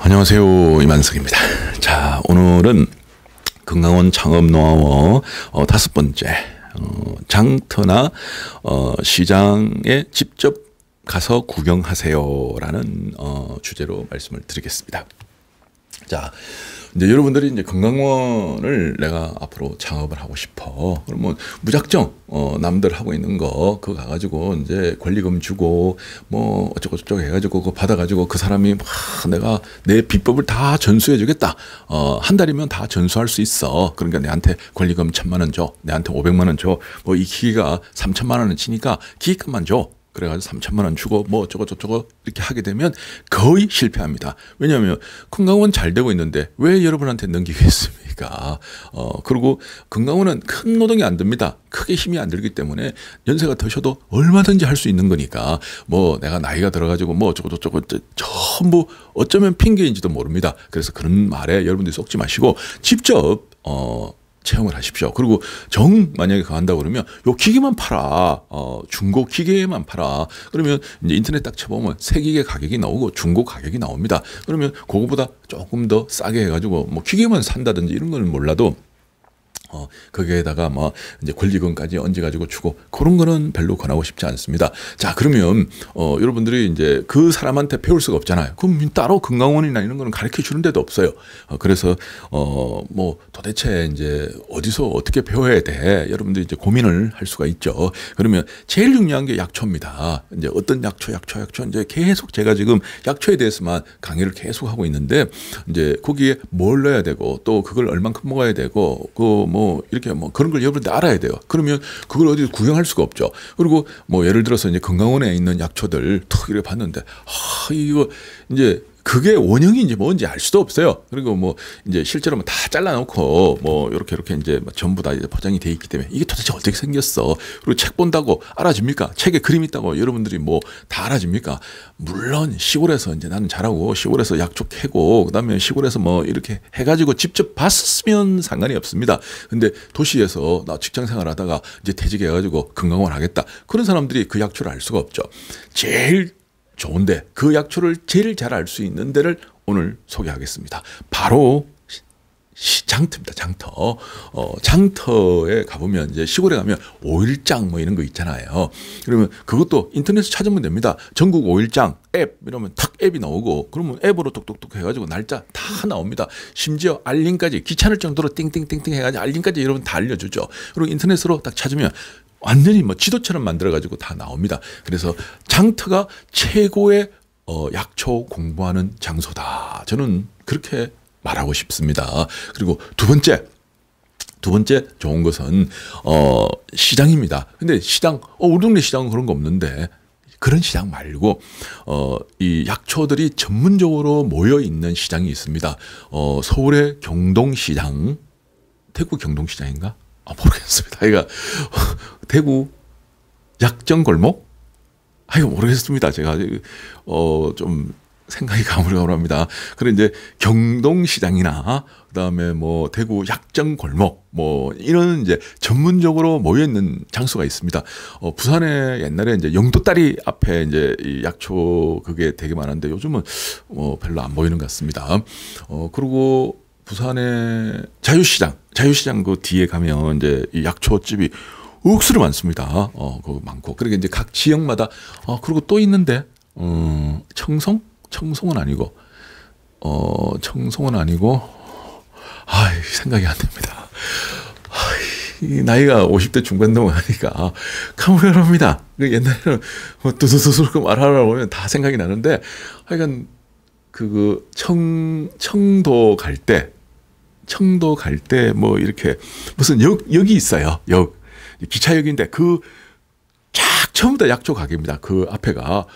안녕하세요. 이만석입니다. 자, 오늘은 금강원 창업노하워 어, 다섯 번째 어, 장터나 어, 시장에 직접 가서 구경하세요라는 어, 주제로 말씀을 드리겠습니다. 자, 이제 여러분들이 이제 건강원을 내가 앞으로 창업을 하고 싶어. 그러면 뭐 무작정 어 남들 하고 있는 거 그거 가가지고 이제 권리금 주고 뭐 어쩌고저쩌고 해가지고 그거 받아가지고 그 사람이 막 내가 내 비법을 다 전수해주겠다. 어한 달이면 다 전수할 수 있어. 그러니까 내한테 권리금 천만 원 줘. 내한테 오백만 원 줘. 뭐 이 기계가 삼천만 원을 치니까 기계값만 줘. 그래가지고 3천만 원 주고 뭐 어쩌고 저쩌고 이렇게 하게 되면 거의 실패합니다. 왜냐하면 금강원 잘 되고 있는데 왜 여러분한테 넘기겠습니까? 어 그리고 금강원은 큰 노동이 안 듭니다. 크게 힘이 안 들기 때문에 연세가 드셔도 얼마든지 할 수 있는 거니까 뭐 내가 나이가 들어가지고 뭐 어쩌고 저쩌고 전부 어쩌면 핑계인지도 모릅니다. 그래서 그런 말에 여러분들이 속지 마시고 직접 어 채용을 하십시오. 그리고 정 만약에 간다 그러면 요 기계만 팔아. 어, 중고 기계만 팔아. 그러면 이제 인터넷 딱 쳐보면 새 기계 가격이 나오고 중고 가격이 나옵니다. 그러면 그거보다 조금 더 싸게 해가지고 뭐 기계만 산다든지 이런 거는 몰라도 어, 거기에다가 뭐 이제 권리금까지 얹어가지고 주고 그런 거는 별로 권하고 싶지 않습니다. 자 그러면 어, 여러분들이 이제 그 사람한테 배울 수가 없잖아요. 그럼 따로 건강원이나 이런 거는 가르쳐 주는 데도 없어요. 어, 그래서 어 뭐 도대체 이제 어디서 어떻게 배워야 돼? 여러분들이 이제 고민을 할 수가 있죠. 그러면 제일 중요한 게 약초입니다. 이제 어떤 약초, 약초, 약초 이제 계속 제가 지금 약초에 대해서만 강의를 계속 하고 있는데 이제 거기에 뭘 넣어야 되고 또 그걸 얼만큼 먹어야 되고 그뭐 뭐 이렇게 뭐 그런 걸 여러분들 알아야 돼요. 그러면 그걸 어디서 구경할 수가 없죠. 그리고 뭐 예를 들어서 이제 건강원에 있는 약초들 툭 이렇게 봤는데 아 이거 이제 그게 원형인지 뭔지 알 수도 없어요. 그리고 뭐 이제 실제로 뭐 다 잘라놓고 뭐 이렇게 이렇게 이제 전부 다 이제 포장이 돼 있기 때문에 이게 도대체 어떻게 생겼어? 그리고 책 본다고 알아줍니까? 책에 그림 있다고 여러분들이 뭐 다 알아줍니까? 물론 시골에서 이제 나는 잘하고 시골에서 약초 캐고 그다음에 시골에서 뭐 이렇게 해가지고 직접 봤으면 상관이 없습니다. 근데 도시에서 나 직장 생활하다가 이제 퇴직해가지고 건강원 하겠다 그런 사람들이 그 약초를 알 수가 없죠. 제일 좋은데 그 약초를 제일 잘 알 수 있는 데를 오늘 소개하겠습니다. 바로 시, 장터입니다. 장터. 어, 장터에 가보면 이제 시골에 가면 오일장 뭐 이런 거 있잖아요. 그러면 그것도 인터넷에 찾으면 됩니다. 전국 오일장 앱 이러면 탁 앱이 나오고 그러면 앱으로 똑똑똑 해가지고 날짜 다 나옵니다. 심지어 알림까지 귀찮을 정도로 띵띵띵띵 해가지고 알림까지 여러분 다 알려주죠. 그리고 인터넷으로 딱 찾으면 완전히 뭐 지도처럼 만들어가지고 다 나옵니다. 그래서 장터가 최고의 어, 약초 공부하는 장소다. 저는 그렇게 말하고 싶습니다. 그리고 두 번째, 두 번째 좋은 것은 어, 시장입니다. 근데 시장, 어, 우리 동네 시장은 그런 거 없는데 그런 시장 말고 어, 이 약초들이 전문적으로 모여 있는 시장이 있습니다. 어, 서울의 경동시장, 태국 경동시장인가? 아, 모르겠습니다. 그러니까 대구 약정 골목? 아, 이거 모르겠습니다. 제가 어, 좀 생각이 가물가물합니다. 그래 이제 경동시장이나 그다음에 뭐 대구 약정 골목 뭐 이런 이제 전문적으로 모여 있는 장소가 있습니다. 어 부산에 옛날에 이제 영도다리 앞에 이제 이 약초 그게 되게 많았는데 요즘은 어 별로 안 보이는 것 같습니다. 어 그리고 부산의 자유시장, 자유시장 그 뒤에 가면 이제 약초집이 억수로 많습니다. 어, 그 많고. 그러니까 이제 각 지역마다, 어, 그리고 또 있는데, 어, 청송? 청송은 아니고, 어, 청송은 아니고, 아 생각이 안됩니다 아이, 나이가 50대 중반 넘어가니까, 카메라입니다. 옛날에는 뭐 두두두두 말하라고 하면 다 생각이 나는데, 하여간, 그, 그 청, 청도 갈 때, 청도 갈 때 뭐 이렇게 무슨 역 여기 있어요. 역 기차역인데 그쫙 처음부터 약초 가게입니다. 그 앞에가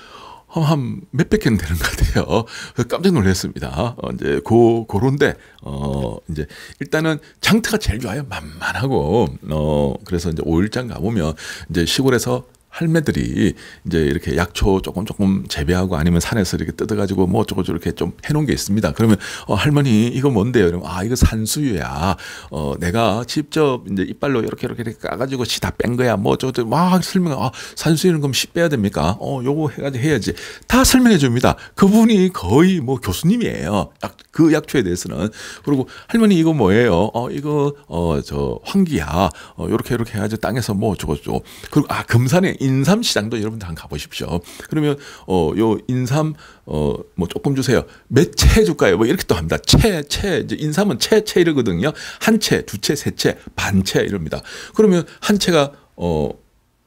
한 몇백 개는 되는 것 같아요. 깜짝 놀랐습니다. 어, 이제 고 고런데 어 이제 일단은 장터가 제일 좋아요. 만만하고 어 그래서 이제 오일장 가 보면 이제 시골에서 할매들이 이제 이렇게 약초 조금 조금 재배하고 아니면 산에서 이렇게 뜯어가지고 뭐 어쩌고 저렇게 좀 해놓은 게 있습니다. 그러면 어, 할머니 이거 뭔데요? 그러면 아 이거 산수유야. 어 내가 직접 이제 이빨로 이렇게 이렇게, 이렇게 까가지고 씨 다 뺀 거야. 뭐 어쩌고 저쩌고 막 설명. 아 산수유는 그럼 씨 빼야 됩니까? 어 요거 해가지고 해야지. 다 설명해 줍니다. 그분이 거의 뭐 교수님이에요. 약, 그 약초에 대해서는 그리고 할머니 이거 뭐예요? 어 이거 어 저 황기야. 어 요렇게 이렇게 해가지고 땅에서 뭐 어쩌고 저쩌고 그리고 아 금산에 인삼 시장도 여러분들 한번 가보십시오. 그러면 어 요 인삼 어 뭐 조금 주세요. 몇채 줄까요? 뭐 이렇게 또 합니다. 채, 채 이제 인삼은 채, 채 이러거든요. 한 채, 두 채, 세 채, 반 채 이럽니다. 그러면 한 채가 어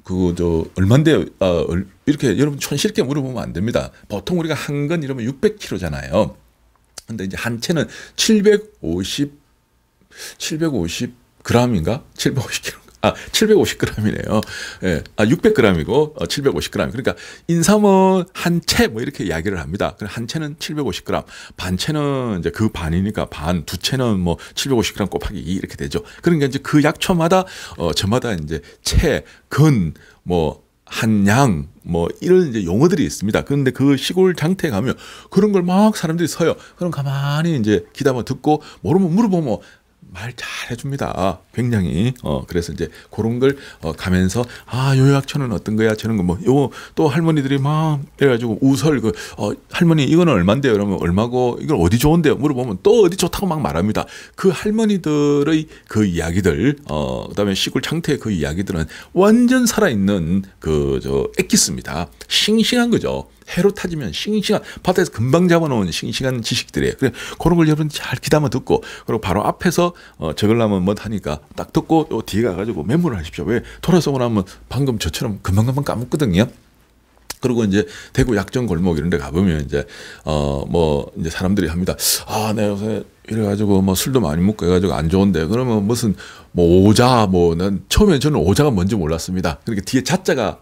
그저 얼만데요? 아, 이렇게 여러분 촌스게 물어보면 안 됩니다. 보통 우리가 한 건 이러면 600kg잖아요. 근데 이제 한 채는 750 750g인가? 750kg 아, 750g이네요. 예. 아, 600g이고 750g. 어, 그러니까 인삼은 한 채 뭐 이렇게 이야기를 합니다. 한 채는 750g, 반 채는 이제 그 반이니까 반, 두 채는 뭐 750g 곱하기 2 이렇게 되죠. 그러니까 이제 그 약초마다 어 저마다 이제 채, 근, 뭐 한양 뭐 이런 이제 용어들이 있습니다. 그런데 그 시골 장터에 가면 그런 걸 막 사람들이 서요. 그럼 가만히 이제 기다만 듣고 모르면 물어보면 말 잘해줍니다. 굉장히 어 그래서 이제 그런 걸 어, 가면서 아 요약천은 어떤 거야 저는 뭐요 또 할머니들이 막 이래가지고 우설 그 어, 할머니 이거는 얼마인데요? 그러면 얼마고 이걸 어디 좋은데요? 물어보면 또 어디 좋다고 막 말합니다. 그 할머니들의 그 이야기들 어 그다음에 시골 창태의 그 이야기들은 완전 살아있는 그 저액기스입니다 싱싱한 거죠. 해로 타지면 싱싱한 바다에서 금방 잡아놓은 싱싱한 지식들이에요. 그래 그런 걸 여러분 잘 귀담아 듣고 그리고 바로 앞에서 어, 저걸나면뭐 하니까 딱 듣고 또 뒤에 가가지고 메모를 하십시오. 왜 돌아서 오라면 방금 저처럼 금방금방 까먹거든요. 그리고 이제 대구 약정 골목 이런 데 가보면 이제 어뭐 이제 사람들이 합니다. 아, 네, 요새 이래가지고 뭐 술도 많이 먹고 해가지고 안 좋은데 그러면 무슨 뭐 오자 뭐난 처음에 저는 오자가 뭔지 몰랐습니다. 그러니까 뒤에 자자가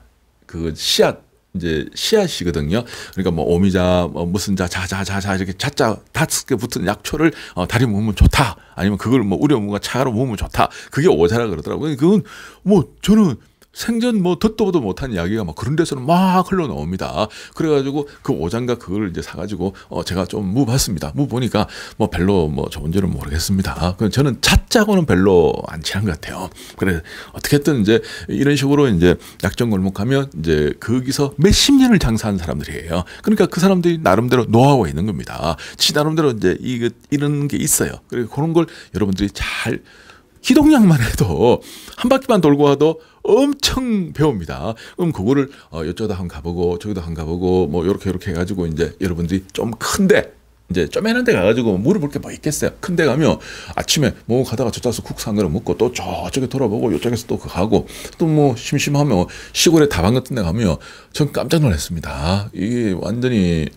그 씨앗 이제 씨앗이거든요. 그러니까 뭐 오미자, 뭐 무슨 자, 자, 자, 자, 자 이렇게 자자 다섯 개 붙은 약초를 어, 다리 먹으면 좋다. 아니면 그걸 뭐 우려 뭔가 차로 먹으면 좋다. 그게 오자라 그러더라고요. 그건 뭐 저는 생전 뭐 듣도 보도 못한 이야기가 막 그런 데서는 막 흘러나옵니다. 그래가지고 그 오장과 그걸 이제 사가지고 어 제가 좀무 봤습니다. 무 보니까 뭐 별로 뭐 좋은지는 모르겠습니다. 그 저는 찾자고는 별로 안 친한 것 같아요. 그래 어떻게든 이제 이런 식으로 이제 약정 골목하면 이제 거기서 몇 십 년을 장사한 사람들이에요. 그러니까 그 사람들이 나름대로 노하우가 있는 겁니다. 지 나름대로 이제 이 이런 게 있어요. 그리고 그런 걸 여러분들이 잘 기동량만 해도 한 바퀴만 돌고 와도 엄청 배웁니다. 그럼 그거를 어, 여쭤다 한 가보고 저기도 한 가보고 뭐 이렇게 이렇게 해가지고 이제 여러분들이 좀 큰데 이제 쪼매는 데 가가지고 물어볼 게 뭐 있겠어요. 큰데 가면 아침에 뭐 가다가 저쪽에서 국산 거를 먹고 또 저쪽에 돌아보고 요쪽에서 또 가고 또 뭐 심심하면 시골에 다방 같은 데 가면 전 깜짝 놀랐습니다. 이게 완전히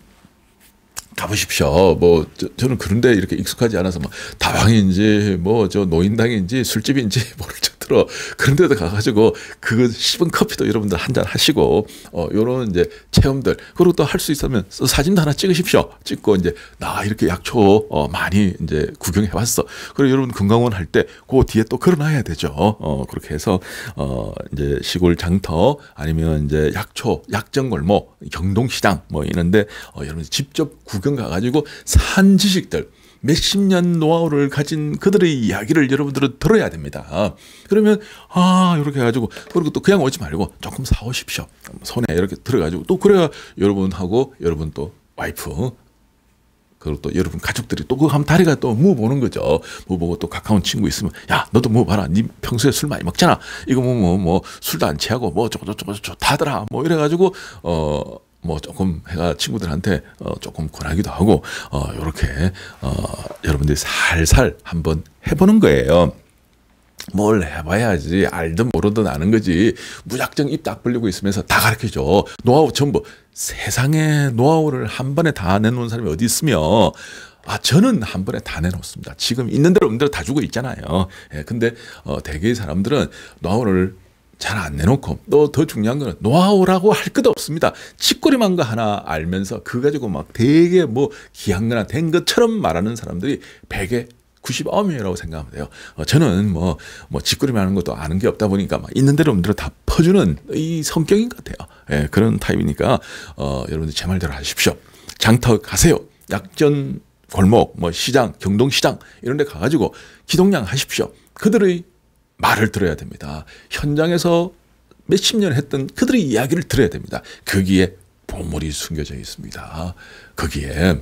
가보십시오. 뭐 저, 는 그런데 이렇게 익숙하지 않아서 막 뭐 다방인지 뭐저 노인당인지 술집인지 모를 정 틀어. 그런 데도 가가지고 그 씹은 커피도 여러분들 한 잔 하시고, 어, 요런 이제 체험들. 그리고 또 할 수 있으면 사진도 하나 찍으십시오. 찍고 이제 나 이렇게 약초 어, 많이 이제 구경해 왔어. 그리고 여러분 건강원 할 때 그 뒤에 또 걸어놔야 되죠. 어, 그렇게 해서 어, 이제 시골 장터 아니면 이제 약초, 약정 골목, 경동시장 뭐 이런데 어, 여러분 직접 구경 가가지고 산 지식들 몇십 년 노하우를 가진 그들의 이야기를 여러분들은 들어야 됩니다. 그러면 아 이렇게 해가지고 그리고 또 그냥 오지 말고 조금 사오십시오. 손에 이렇게 들어가지고 또 그래야 여러분하고 여러분 또 와이프 그리고 또 여러분 가족들이 또 그거 하면 다리가 또 무보는 거죠. 무보고 또 가까운 친구 있으면 야 너도 무봐라. 네 평소에 술 많이 먹잖아. 이거 뭐뭐뭐 뭐, 뭐 술도 안 취하고 뭐 저거 저거 저거 다더라. 뭐 이래가지고 어뭐 조금 해가 친구들한테 어, 조금 권하기도 하고 어, 이렇게 어, 여러분들이 살살 한번 해보는 거예요. 뭘 해봐야지 알든 모르든 아는 거지 무작정 입 딱 벌리고 있으면서 다 가르쳐줘 노하우 전부 세상에 노하우를 한 번에 다 내놓은 사람이 어디 있으며 아 저는 한 번에 다 내놓습니다 지금 있는 대로 없는 대로 다 주고 있잖아요 예, 근데 어, 대개의 사람들은 노하우를 잘안 내놓고 또 더 중요한 거는 노하우라고 할 것도 없습니다. 치꼬리만 거 하나 알면서 그 가지고 막 되게 뭐 귀한 거나 된 것처럼 말하는 사람들이 백에 99명이라고 생각하면 돼요. 어, 저는 뭐, 뭐, 짓거리만 하는 것도 아는 게 없다 보니까 막 있는 대로 없 대로 다 퍼주는 이 성격인 것 같아요. 예, 그런 타입이니까, 어, 여러분들 제 말대로 하십시오. 장터 가세요. 약전 골목, 뭐, 시장, 경동시장, 이런 데 가가지고 기동량 하십시오. 그들의 말을 들어야 됩니다. 현장에서 몇 십 년 했던 그들의 이야기를 들어야 됩니다. 거기에 보물이 숨겨져 있습니다. 거기에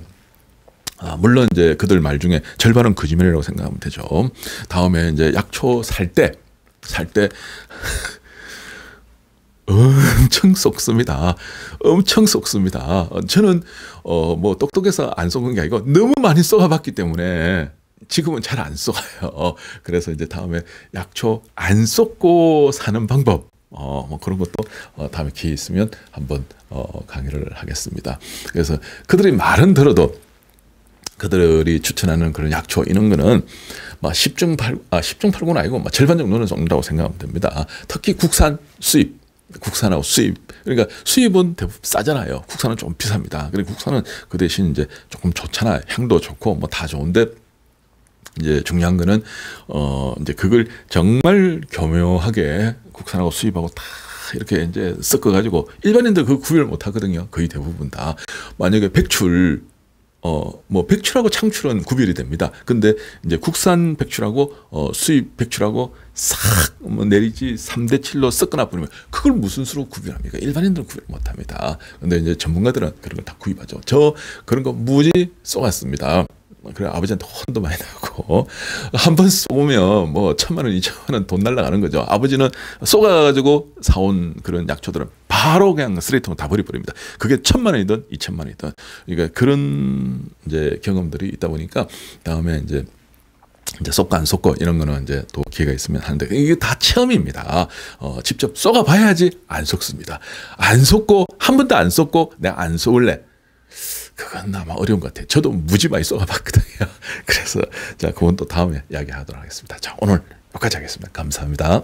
아, 물론 이제 그들 말 중에 절반은 거짓말이라고 생각하면 되죠. 다음에 이제 약초 살 때, 살 때, 엄청 썩습니다. 엄청 썩습니다. 저는, 어, 뭐, 똑똑해서 안 썩은 게 아니고 너무 많이 썩어봤기 때문에 지금은 잘안 썩어요. 어, 그래서 이제 다음에 약초 안 썩고 사는 방법 어, 뭐 그런 것도 어, 다음에 기회 있으면 한번 어, 강의를 하겠습니다. 그래서 그들이 말은 들어도 그들이 추천하는 그런 약초 이런 거는 10중 8, 아, 10중 8군 아니고 막 절반 정도는 썩는다고 생각하면 됩니다. 아, 특히 국산 수입. 국산하고 수입. 그러니까 수입은 대부분 싸잖아요. 국산은 좀 비쌉니다. 그리고 국산은 그 대신 이제 조금 좋잖아요. 향도 좋고 뭐 다 좋은데 이제 중요한 거는 어 이제 그걸 정말 교묘하게 국산하고 수입하고 다 이렇게 이제 섞어 가지고 일반인들 그 구별 못 하거든요. 거의 대부분 다. 만약에 백출 어, 뭐, 백출하고 창출은 구별이 됩니다. 근데 이제 국산 백출하고, 어, 수입 백출하고 싹, 뭐, 내리지 3대 7로 섞거나 뿌리면 그걸 무슨 수로 구별합니까? 일반인들은 구별 못 합니다. 근데 이제 전문가들은 그런 걸 다 구입하죠. 저 그런 거 무지 써왔습니다. 그래 아버지한테 혼도 많이 나고 한 번 쏘면 뭐 천만 원, 이천만 원 돈 날라가는 거죠. 아버지는 쏘가가지고 사온 그런 약초들은 바로 그냥 쓰레기통 다 버려버립니다. 그게 천만 원이든 이천만 원이든 그러니까 그런 이제 경험들이 있다 보니까 다음에 이제 이제 쏟고 안 쏟고 이런 거는 이제 또 기회가 있으면 하는데 이게 다 체험입니다. 어, 직접 쏘가 봐야지 안 쏟습니다. 안 쏟고 한 번도 안 쏟고 내가 안 쏘을래. 그건 아마 어려운 것 같아요. 저도 무지 많이 써봤거든요. 그래서 자 그건 또 다음에 이야기하도록 하겠습니다. 자 오늘 여기까지 하겠습니다. 감사합니다.